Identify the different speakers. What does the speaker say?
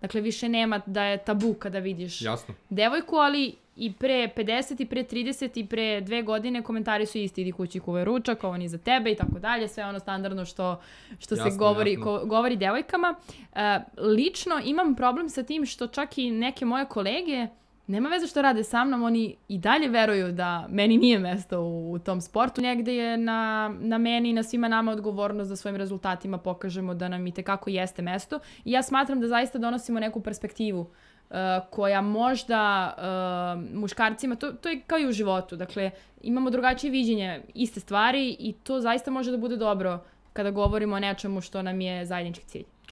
Speaker 1: Dakle, više nema da je tabu kada vidiš Jasno. devojku, ali i pre 50 i pre 30 i pre dve godine komentari su isti, idi kući kuvaj ručak, ovo nije za tebe i tako dalje, sve ono standardno što, što jasno, se govori, jasno. Ko, govori devojkama. Uh, lično imam problem sa tim što čak i neke moje kolege uh, nema veze što rade sa mnom, oni i dalje veruju da meni nije mesto u, u tom sportu. Negde je na, na meni i na svima nama odgovornost da svojim rezultatima pokažemo da nam i tekako jeste mesto. I ja smatram da zaista donosimo neku perspektivu Uh, koja možda uh, muškarcima, to, to je kao i u životu, dakle imamo drugačije viđenje iste stvari i to zaista može da bude dobro kada govorimo o nečemu što nam je zajednički cilj.